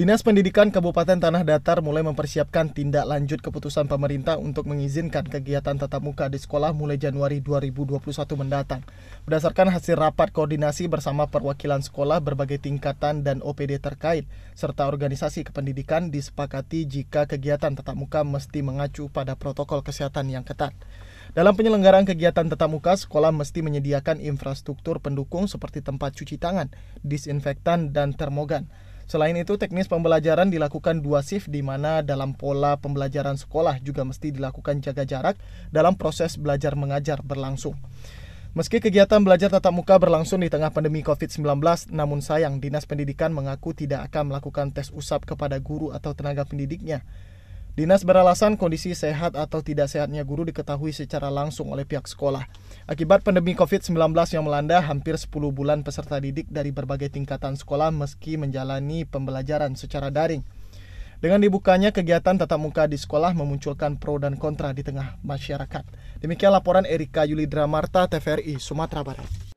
Dinas Pendidikan Kabupaten Tanah Datar mulai mempersiapkan tindak lanjut keputusan pemerintah untuk mengizinkan kegiatan tatap muka di sekolah mulai Januari 2021 mendatang. Berdasarkan hasil rapat koordinasi bersama perwakilan sekolah berbagai tingkatan dan OPD terkait, serta organisasi kependidikan disepakati jika kegiatan tatap muka mesti mengacu pada protokol kesehatan yang ketat. Dalam penyelenggaraan kegiatan tatap muka, sekolah mesti menyediakan infrastruktur pendukung seperti tempat cuci tangan, disinfektan, dan termogan. Selain itu, teknis pembelajaran dilakukan dua shift di mana dalam pola pembelajaran sekolah juga mesti dilakukan jaga jarak dalam proses belajar mengajar berlangsung. Meski kegiatan belajar tatap muka berlangsung di tengah pandemi COVID-19, namun sayang Dinas Pendidikan mengaku tidak akan melakukan tes usap kepada guru atau tenaga pendidiknya. Dinas beralasan kondisi sehat atau tidak sehatnya guru diketahui secara langsung oleh pihak sekolah. Akibat pandemi COVID-19 yang melanda hampir 10 bulan peserta didik dari berbagai tingkatan sekolah meski menjalani pembelajaran secara daring. Dengan dibukanya kegiatan tatap muka di sekolah memunculkan pro dan kontra di tengah masyarakat. Demikian laporan Erika Yulidra Marta, TVRI Sumatera Barat.